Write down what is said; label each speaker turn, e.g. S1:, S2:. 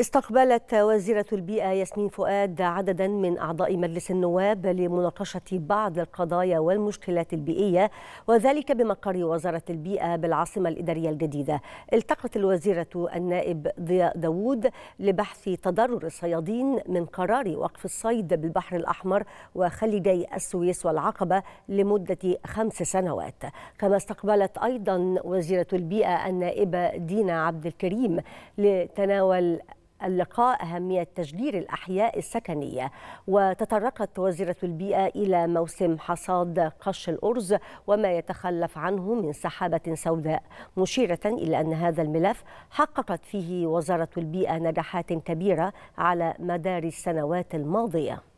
S1: استقبلت وزيرة البيئة ياسمين فؤاد عددا من أعضاء مجلس النواب لمناقشة بعض القضايا والمشكلات البيئية وذلك بمقر وزارة البيئة بالعاصمة الإدارية الجديدة التقت الوزيرة النائب ضياء داوود لبحث تضرر الصيادين من قرار وقف الصيد بالبحر الأحمر وخليجي السويس والعقبة لمدة خمس سنوات كما استقبلت أيضا وزيرة البيئة النائبة دينا عبد الكريم لتناول اللقاء أهمية تجدير الأحياء السكنية وتطرقت وزيرة البيئة إلى موسم حصاد قش الأرز وما يتخلف عنه من سحابة سوداء مشيرة إلى أن هذا الملف حققت فيه وزارة البيئة نجاحات كبيرة على مدار السنوات الماضية